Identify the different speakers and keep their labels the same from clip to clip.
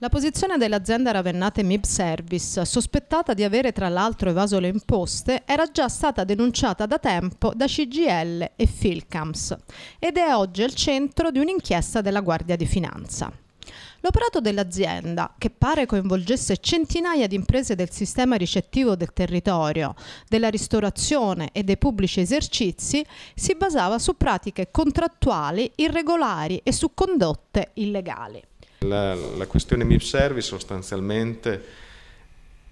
Speaker 1: La posizione dell'azienda Ravennate Mib Service, sospettata di avere tra l'altro evaso le imposte, era già stata denunciata da tempo da CGL e Filcams ed è oggi al centro di un'inchiesta della Guardia di Finanza. L'operato dell'azienda, che pare coinvolgesse centinaia di imprese del sistema ricettivo del territorio, della ristorazione e dei pubblici esercizi, si basava su pratiche contrattuali irregolari e su condotte illegali
Speaker 2: la, la questione MIP Service sostanzialmente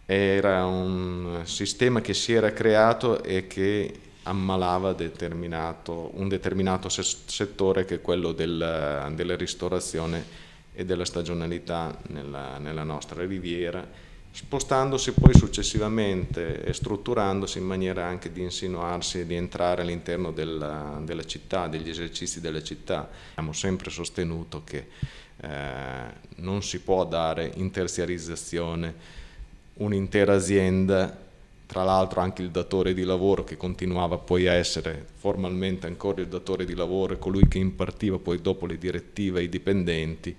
Speaker 2: era un sistema che si era creato e che ammalava determinato, un determinato settore che è quello del, della ristorazione e della stagionalità nella, nella nostra riviera spostandosi poi successivamente e strutturandosi in maniera anche di insinuarsi e di entrare all'interno della, della, città, degli esercizi della città. Abbiamo sempre sostenuto che eh, non si può dare in terziarizzazione un'intera azienda tra l'altro anche il datore di lavoro che continuava poi a essere formalmente ancora il datore di lavoro e colui che impartiva poi dopo le direttive ai dipendenti,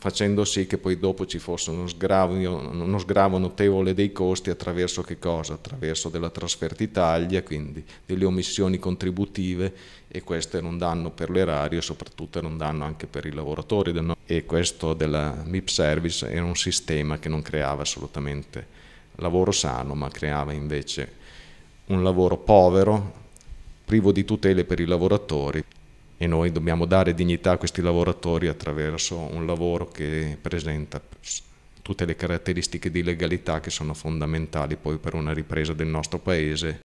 Speaker 2: facendo sì che poi dopo ci fosse uno sgravo, uno sgravo notevole dei costi attraverso che cosa? Attraverso della trasferta Italia, quindi delle omissioni contributive e questo era un danno per l'erario e soprattutto era un danno anche per i lavoratori e questo della MIP Service era un sistema che non creava assolutamente lavoro sano ma creava invece un lavoro povero, privo di tutele per i lavoratori e noi dobbiamo dare dignità a questi lavoratori attraverso un lavoro che presenta tutte le caratteristiche di legalità che sono fondamentali poi per una ripresa del nostro paese